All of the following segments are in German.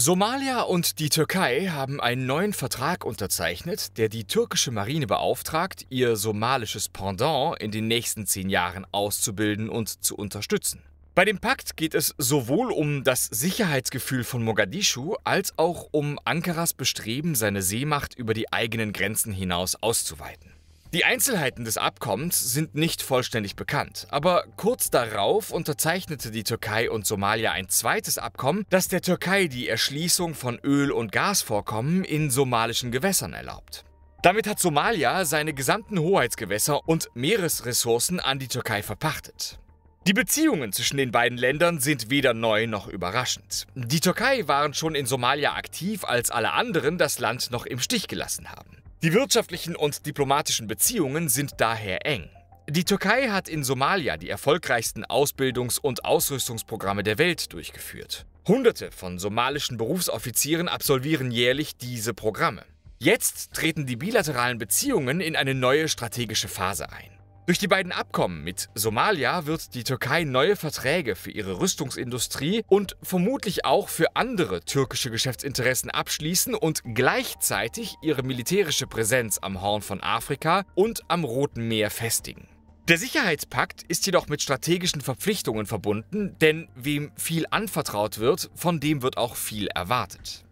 Somalia und die Türkei haben einen neuen Vertrag unterzeichnet, der die türkische Marine beauftragt, ihr somalisches Pendant in den nächsten zehn Jahren auszubilden und zu unterstützen. Bei dem Pakt geht es sowohl um das Sicherheitsgefühl von Mogadischu als auch um Ankaras Bestreben, seine Seemacht über die eigenen Grenzen hinaus auszuweiten. Die Einzelheiten des Abkommens sind nicht vollständig bekannt, aber kurz darauf unterzeichnete die Türkei und Somalia ein zweites Abkommen, das der Türkei die Erschließung von Öl- und Gasvorkommen in somalischen Gewässern erlaubt. Damit hat Somalia seine gesamten Hoheitsgewässer und Meeresressourcen an die Türkei verpachtet. Die Beziehungen zwischen den beiden Ländern sind weder neu noch überraschend. Die Türkei waren schon in Somalia aktiv, als alle anderen das Land noch im Stich gelassen haben. Die wirtschaftlichen und diplomatischen Beziehungen sind daher eng. Die Türkei hat in Somalia die erfolgreichsten Ausbildungs- und Ausrüstungsprogramme der Welt durchgeführt. Hunderte von somalischen Berufsoffizieren absolvieren jährlich diese Programme. Jetzt treten die bilateralen Beziehungen in eine neue strategische Phase ein. Durch die beiden Abkommen mit Somalia wird die Türkei neue Verträge für ihre Rüstungsindustrie und vermutlich auch für andere türkische Geschäftsinteressen abschließen und gleichzeitig ihre militärische Präsenz am Horn von Afrika und am Roten Meer festigen. Der Sicherheitspakt ist jedoch mit strategischen Verpflichtungen verbunden, denn wem viel anvertraut wird, von dem wird auch viel erwartet.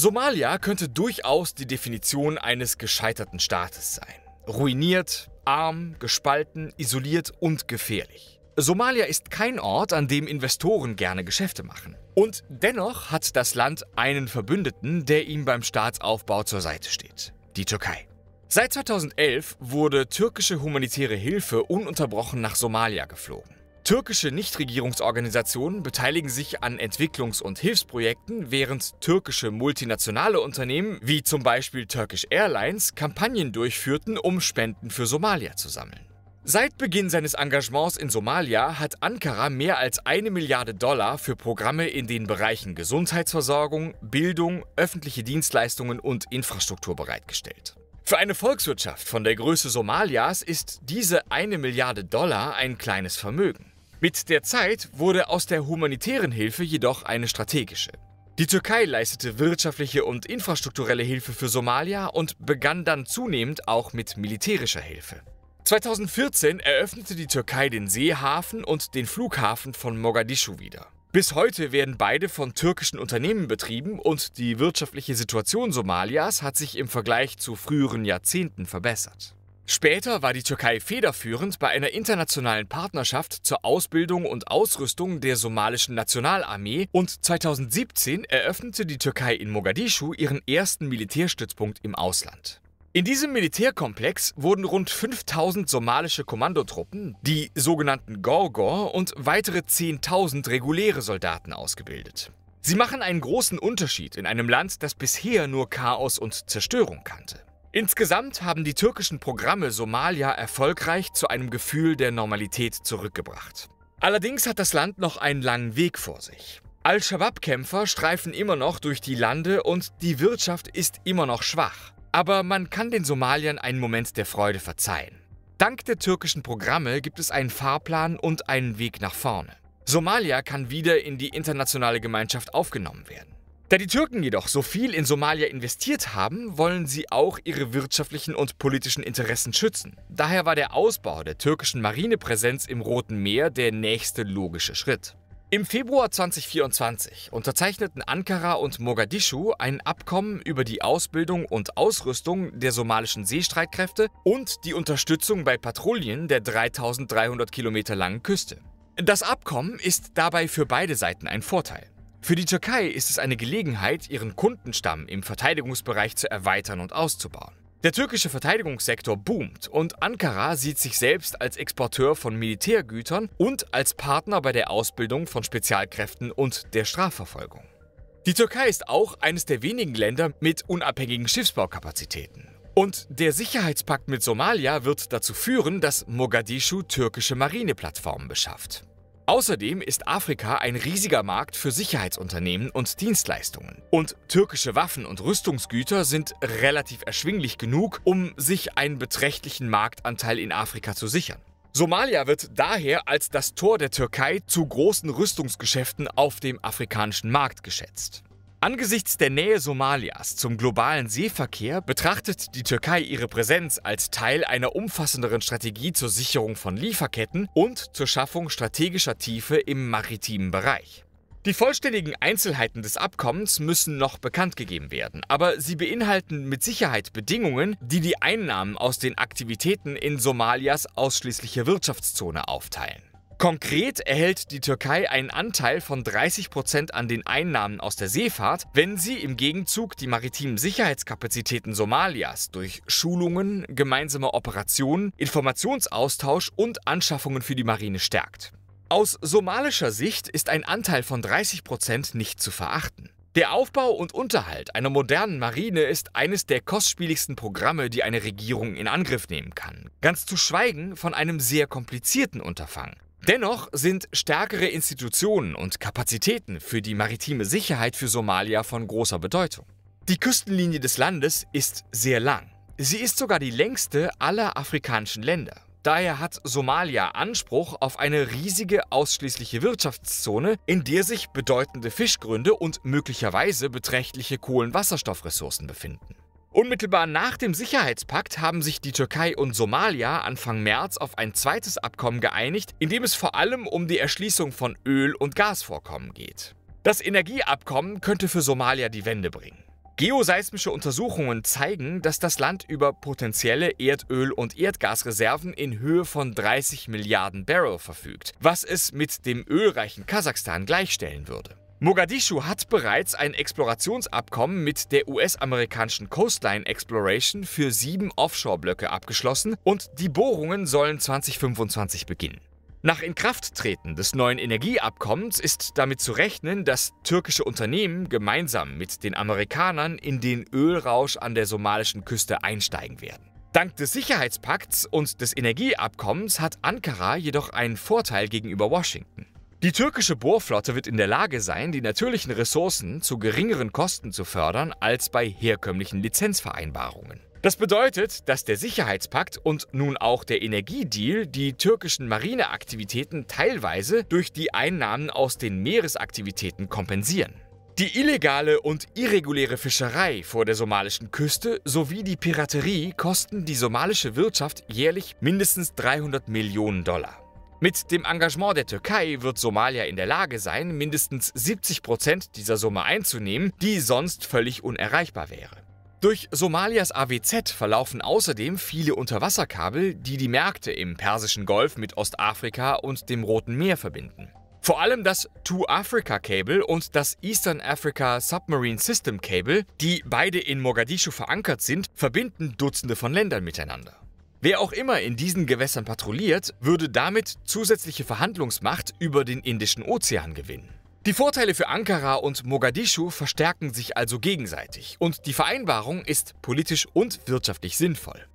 Somalia könnte durchaus die Definition eines gescheiterten Staates sein. Ruiniert, arm, gespalten, isoliert und gefährlich. Somalia ist kein Ort, an dem Investoren gerne Geschäfte machen. Und dennoch hat das Land einen Verbündeten, der ihm beim Staatsaufbau zur Seite steht. Die Türkei. Seit 2011 wurde türkische humanitäre Hilfe ununterbrochen nach Somalia geflogen. Türkische Nichtregierungsorganisationen beteiligen sich an Entwicklungs- und Hilfsprojekten, während türkische multinationale Unternehmen wie zum Beispiel Turkish Airlines Kampagnen durchführten, um Spenden für Somalia zu sammeln. Seit Beginn seines Engagements in Somalia hat Ankara mehr als eine Milliarde Dollar für Programme in den Bereichen Gesundheitsversorgung, Bildung, öffentliche Dienstleistungen und Infrastruktur bereitgestellt. Für eine Volkswirtschaft von der Größe Somalias ist diese eine Milliarde Dollar ein kleines Vermögen. Mit der Zeit wurde aus der humanitären Hilfe jedoch eine strategische. Die Türkei leistete wirtschaftliche und infrastrukturelle Hilfe für Somalia und begann dann zunehmend auch mit militärischer Hilfe. 2014 eröffnete die Türkei den Seehafen und den Flughafen von Mogadischu wieder. Bis heute werden beide von türkischen Unternehmen betrieben und die wirtschaftliche Situation Somalias hat sich im Vergleich zu früheren Jahrzehnten verbessert. Später war die Türkei federführend bei einer internationalen Partnerschaft zur Ausbildung und Ausrüstung der somalischen Nationalarmee und 2017 eröffnete die Türkei in Mogadischu ihren ersten Militärstützpunkt im Ausland. In diesem Militärkomplex wurden rund 5000 somalische Kommandotruppen, die sogenannten Gorgor und weitere 10.000 reguläre Soldaten ausgebildet. Sie machen einen großen Unterschied in einem Land, das bisher nur Chaos und Zerstörung kannte. Insgesamt haben die türkischen Programme Somalia erfolgreich zu einem Gefühl der Normalität zurückgebracht. Allerdings hat das Land noch einen langen Weg vor sich. Al-Shabaab-Kämpfer streifen immer noch durch die Lande und die Wirtschaft ist immer noch schwach. Aber man kann den Somaliern einen Moment der Freude verzeihen. Dank der türkischen Programme gibt es einen Fahrplan und einen Weg nach vorne. Somalia kann wieder in die internationale Gemeinschaft aufgenommen werden. Da die Türken jedoch so viel in Somalia investiert haben, wollen sie auch ihre wirtschaftlichen und politischen Interessen schützen. Daher war der Ausbau der türkischen Marinepräsenz im Roten Meer der nächste logische Schritt. Im Februar 2024 unterzeichneten Ankara und Mogadischu ein Abkommen über die Ausbildung und Ausrüstung der somalischen Seestreitkräfte und die Unterstützung bei Patrouillen der 3300 Kilometer langen Küste. Das Abkommen ist dabei für beide Seiten ein Vorteil. Für die Türkei ist es eine Gelegenheit, ihren Kundenstamm im Verteidigungsbereich zu erweitern und auszubauen. Der türkische Verteidigungssektor boomt und Ankara sieht sich selbst als Exporteur von Militärgütern und als Partner bei der Ausbildung von Spezialkräften und der Strafverfolgung. Die Türkei ist auch eines der wenigen Länder mit unabhängigen Schiffsbaukapazitäten. Und der Sicherheitspakt mit Somalia wird dazu führen, dass Mogadischu türkische Marineplattformen beschafft. Außerdem ist Afrika ein riesiger Markt für Sicherheitsunternehmen und Dienstleistungen. Und türkische Waffen und Rüstungsgüter sind relativ erschwinglich genug, um sich einen beträchtlichen Marktanteil in Afrika zu sichern. Somalia wird daher als das Tor der Türkei zu großen Rüstungsgeschäften auf dem afrikanischen Markt geschätzt. Angesichts der Nähe Somalias zum globalen Seeverkehr betrachtet die Türkei ihre Präsenz als Teil einer umfassenderen Strategie zur Sicherung von Lieferketten und zur Schaffung strategischer Tiefe im maritimen Bereich. Die vollständigen Einzelheiten des Abkommens müssen noch bekannt gegeben werden, aber sie beinhalten mit Sicherheit Bedingungen, die die Einnahmen aus den Aktivitäten in Somalias ausschließlicher Wirtschaftszone aufteilen. Konkret erhält die Türkei einen Anteil von 30 Prozent an den Einnahmen aus der Seefahrt, wenn sie im Gegenzug die maritimen Sicherheitskapazitäten Somalias durch Schulungen, gemeinsame Operationen, Informationsaustausch und Anschaffungen für die Marine stärkt. Aus somalischer Sicht ist ein Anteil von 30 Prozent nicht zu verachten. Der Aufbau und Unterhalt einer modernen Marine ist eines der kostspieligsten Programme, die eine Regierung in Angriff nehmen kann. Ganz zu schweigen von einem sehr komplizierten Unterfangen. Dennoch sind stärkere Institutionen und Kapazitäten für die maritime Sicherheit für Somalia von großer Bedeutung. Die Küstenlinie des Landes ist sehr lang. Sie ist sogar die längste aller afrikanischen Länder. Daher hat Somalia Anspruch auf eine riesige ausschließliche Wirtschaftszone, in der sich bedeutende Fischgründe und möglicherweise beträchtliche Kohlenwasserstoffressourcen befinden. Unmittelbar nach dem Sicherheitspakt haben sich die Türkei und Somalia Anfang März auf ein zweites Abkommen geeinigt, in dem es vor allem um die Erschließung von Öl- und Gasvorkommen geht. Das Energieabkommen könnte für Somalia die Wende bringen. Geoseismische Untersuchungen zeigen, dass das Land über potenzielle Erdöl- und Erdgasreserven in Höhe von 30 Milliarden Barrel verfügt, was es mit dem ölreichen Kasachstan gleichstellen würde. Mogadischu hat bereits ein Explorationsabkommen mit der US-amerikanischen Coastline Exploration für sieben Offshore-Blöcke abgeschlossen und die Bohrungen sollen 2025 beginnen. Nach Inkrafttreten des neuen Energieabkommens ist damit zu rechnen, dass türkische Unternehmen gemeinsam mit den Amerikanern in den Ölrausch an der somalischen Küste einsteigen werden. Dank des Sicherheitspakts und des Energieabkommens hat Ankara jedoch einen Vorteil gegenüber Washington. Die türkische Bohrflotte wird in der Lage sein, die natürlichen Ressourcen zu geringeren Kosten zu fördern als bei herkömmlichen Lizenzvereinbarungen. Das bedeutet, dass der Sicherheitspakt und nun auch der Energiedeal die türkischen Marineaktivitäten teilweise durch die Einnahmen aus den Meeresaktivitäten kompensieren. Die illegale und irreguläre Fischerei vor der somalischen Küste sowie die Piraterie kosten die somalische Wirtschaft jährlich mindestens 300 Millionen Dollar. Mit dem Engagement der Türkei wird Somalia in der Lage sein, mindestens 70 Prozent dieser Summe einzunehmen, die sonst völlig unerreichbar wäre. Durch Somalias AWZ verlaufen außerdem viele Unterwasserkabel, die die Märkte im Persischen Golf mit Ostafrika und dem Roten Meer verbinden. Vor allem das Two Africa Cable und das Eastern Africa Submarine System Cable, die beide in Mogadischu verankert sind, verbinden Dutzende von Ländern miteinander. Wer auch immer in diesen Gewässern patrouilliert, würde damit zusätzliche Verhandlungsmacht über den Indischen Ozean gewinnen. Die Vorteile für Ankara und Mogadischu verstärken sich also gegenseitig und die Vereinbarung ist politisch und wirtschaftlich sinnvoll.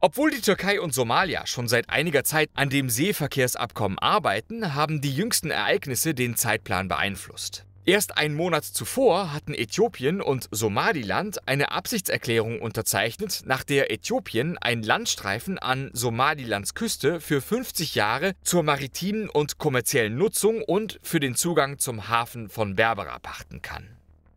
Obwohl die Türkei und Somalia schon seit einiger Zeit an dem Seeverkehrsabkommen arbeiten, haben die jüngsten Ereignisse den Zeitplan beeinflusst. Erst einen Monat zuvor hatten Äthiopien und Somaliland eine Absichtserklärung unterzeichnet, nach der Äthiopien einen Landstreifen an Somalilands Küste für 50 Jahre zur maritimen und kommerziellen Nutzung und für den Zugang zum Hafen von Berbera pachten kann.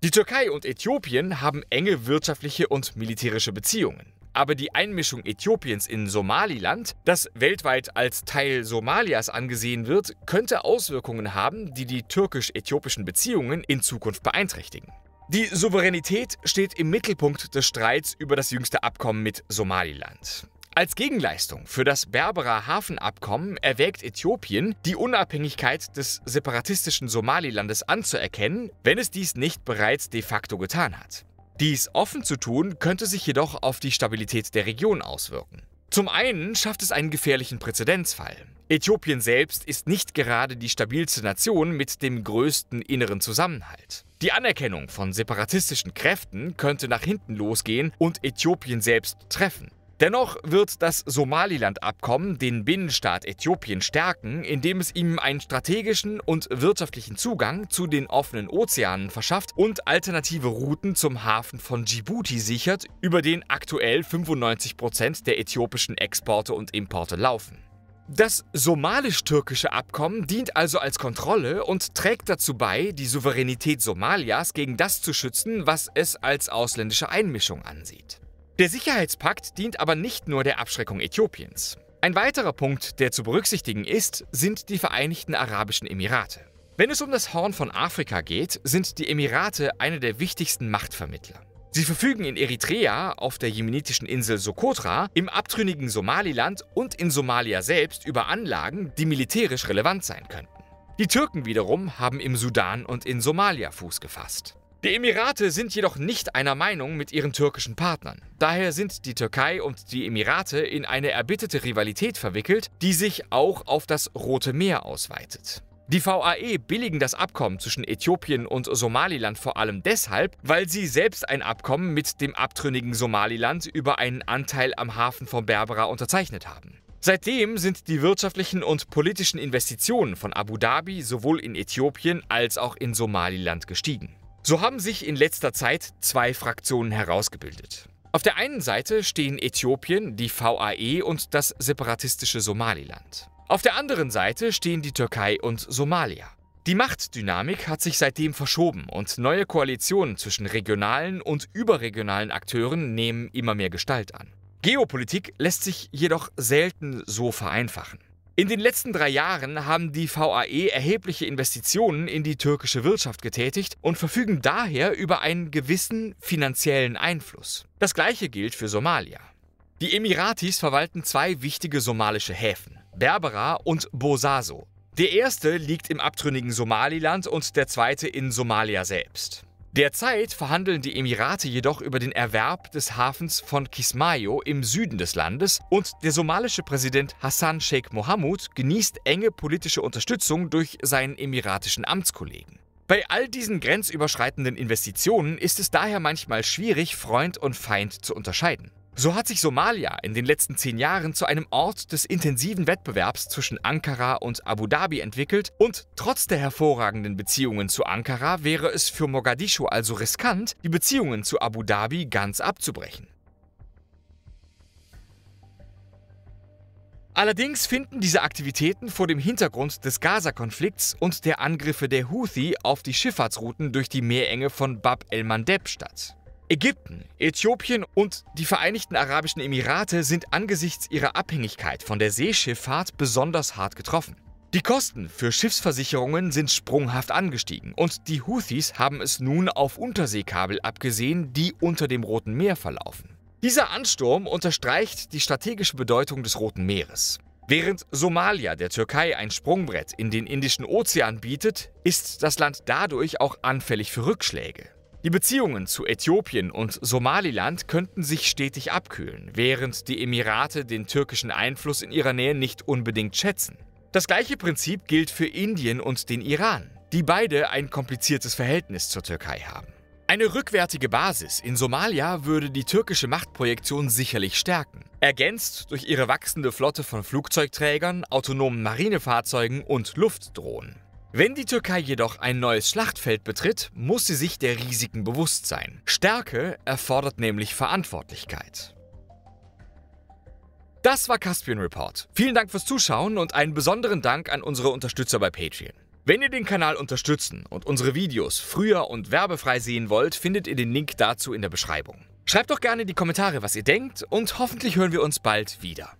Die Türkei und Äthiopien haben enge wirtschaftliche und militärische Beziehungen aber die Einmischung Äthiopiens in Somaliland, das weltweit als Teil Somalias angesehen wird, könnte Auswirkungen haben, die die türkisch-äthiopischen Beziehungen in Zukunft beeinträchtigen. Die Souveränität steht im Mittelpunkt des Streits über das jüngste Abkommen mit Somaliland. Als Gegenleistung für das Berberer Hafenabkommen erwägt Äthiopien, die Unabhängigkeit des separatistischen Somalilandes anzuerkennen, wenn es dies nicht bereits de facto getan hat. Dies offen zu tun, könnte sich jedoch auf die Stabilität der Region auswirken. Zum einen schafft es einen gefährlichen Präzedenzfall. Äthiopien selbst ist nicht gerade die stabilste Nation mit dem größten inneren Zusammenhalt. Die Anerkennung von separatistischen Kräften könnte nach hinten losgehen und Äthiopien selbst treffen. Dennoch wird das Somaliland-Abkommen den Binnenstaat Äthiopien stärken, indem es ihm einen strategischen und wirtschaftlichen Zugang zu den offenen Ozeanen verschafft und alternative Routen zum Hafen von Djibouti sichert, über den aktuell 95% Prozent der äthiopischen Exporte und Importe laufen. Das somalisch-türkische Abkommen dient also als Kontrolle und trägt dazu bei, die Souveränität Somalias gegen das zu schützen, was es als ausländische Einmischung ansieht. Der Sicherheitspakt dient aber nicht nur der Abschreckung Äthiopiens. Ein weiterer Punkt, der zu berücksichtigen ist, sind die Vereinigten Arabischen Emirate. Wenn es um das Horn von Afrika geht, sind die Emirate eine der wichtigsten Machtvermittler. Sie verfügen in Eritrea, auf der jemenitischen Insel Sokotra, im abtrünnigen Somaliland und in Somalia selbst über Anlagen, die militärisch relevant sein könnten. Die Türken wiederum haben im Sudan und in Somalia Fuß gefasst. Die Emirate sind jedoch nicht einer Meinung mit ihren türkischen Partnern. Daher sind die Türkei und die Emirate in eine erbitterte Rivalität verwickelt, die sich auch auf das Rote Meer ausweitet. Die VAE billigen das Abkommen zwischen Äthiopien und Somaliland vor allem deshalb, weil sie selbst ein Abkommen mit dem abtrünnigen Somaliland über einen Anteil am Hafen von Berbera unterzeichnet haben. Seitdem sind die wirtschaftlichen und politischen Investitionen von Abu Dhabi sowohl in Äthiopien als auch in Somaliland gestiegen. So haben sich in letzter Zeit zwei Fraktionen herausgebildet. Auf der einen Seite stehen Äthiopien, die VAE und das separatistische Somaliland. Auf der anderen Seite stehen die Türkei und Somalia. Die Machtdynamik hat sich seitdem verschoben und neue Koalitionen zwischen regionalen und überregionalen Akteuren nehmen immer mehr Gestalt an. Geopolitik lässt sich jedoch selten so vereinfachen. In den letzten drei Jahren haben die VAE erhebliche Investitionen in die türkische Wirtschaft getätigt und verfügen daher über einen gewissen finanziellen Einfluss. Das gleiche gilt für Somalia. Die Emiratis verwalten zwei wichtige somalische Häfen, Berbera und Bosaso. Der erste liegt im abtrünnigen Somaliland und der zweite in Somalia selbst. Derzeit verhandeln die Emirate jedoch über den Erwerb des Hafens von Kismayo im Süden des Landes und der somalische Präsident Hassan Sheikh Mohamud genießt enge politische Unterstützung durch seinen emiratischen Amtskollegen. Bei all diesen grenzüberschreitenden Investitionen ist es daher manchmal schwierig, Freund und Feind zu unterscheiden. So hat sich Somalia in den letzten zehn Jahren zu einem Ort des intensiven Wettbewerbs zwischen Ankara und Abu Dhabi entwickelt und trotz der hervorragenden Beziehungen zu Ankara wäre es für Mogadischu also riskant, die Beziehungen zu Abu Dhabi ganz abzubrechen. Allerdings finden diese Aktivitäten vor dem Hintergrund des Gaza-Konflikts und der Angriffe der Houthi auf die Schifffahrtsrouten durch die Meerenge von Bab el-Mandeb statt. Ägypten, Äthiopien und die Vereinigten Arabischen Emirate sind angesichts ihrer Abhängigkeit von der Seeschifffahrt besonders hart getroffen. Die Kosten für Schiffsversicherungen sind sprunghaft angestiegen und die Houthis haben es nun auf Unterseekabel abgesehen, die unter dem Roten Meer verlaufen. Dieser Ansturm unterstreicht die strategische Bedeutung des Roten Meeres. Während Somalia der Türkei ein Sprungbrett in den Indischen Ozean bietet, ist das Land dadurch auch anfällig für Rückschläge. Die Beziehungen zu Äthiopien und Somaliland könnten sich stetig abkühlen, während die Emirate den türkischen Einfluss in ihrer Nähe nicht unbedingt schätzen. Das gleiche Prinzip gilt für Indien und den Iran, die beide ein kompliziertes Verhältnis zur Türkei haben. Eine rückwärtige Basis in Somalia würde die türkische Machtprojektion sicherlich stärken, ergänzt durch ihre wachsende Flotte von Flugzeugträgern, autonomen Marinefahrzeugen und Luftdrohnen. Wenn die Türkei jedoch ein neues Schlachtfeld betritt, muss sie sich der Risiken bewusst sein. Stärke erfordert nämlich Verantwortlichkeit. Das war Caspian Report. Vielen Dank fürs Zuschauen und einen besonderen Dank an unsere Unterstützer bei Patreon. Wenn ihr den Kanal unterstützen und unsere Videos früher und werbefrei sehen wollt, findet ihr den Link dazu in der Beschreibung. Schreibt doch gerne in die Kommentare, was ihr denkt und hoffentlich hören wir uns bald wieder.